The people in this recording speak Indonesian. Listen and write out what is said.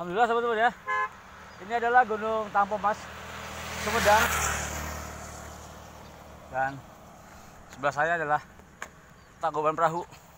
Alhamdulillah teman-teman ya. Ini adalah Gunung Mas Sumedang. Dan sebelah saya adalah Tangkuban Perahu.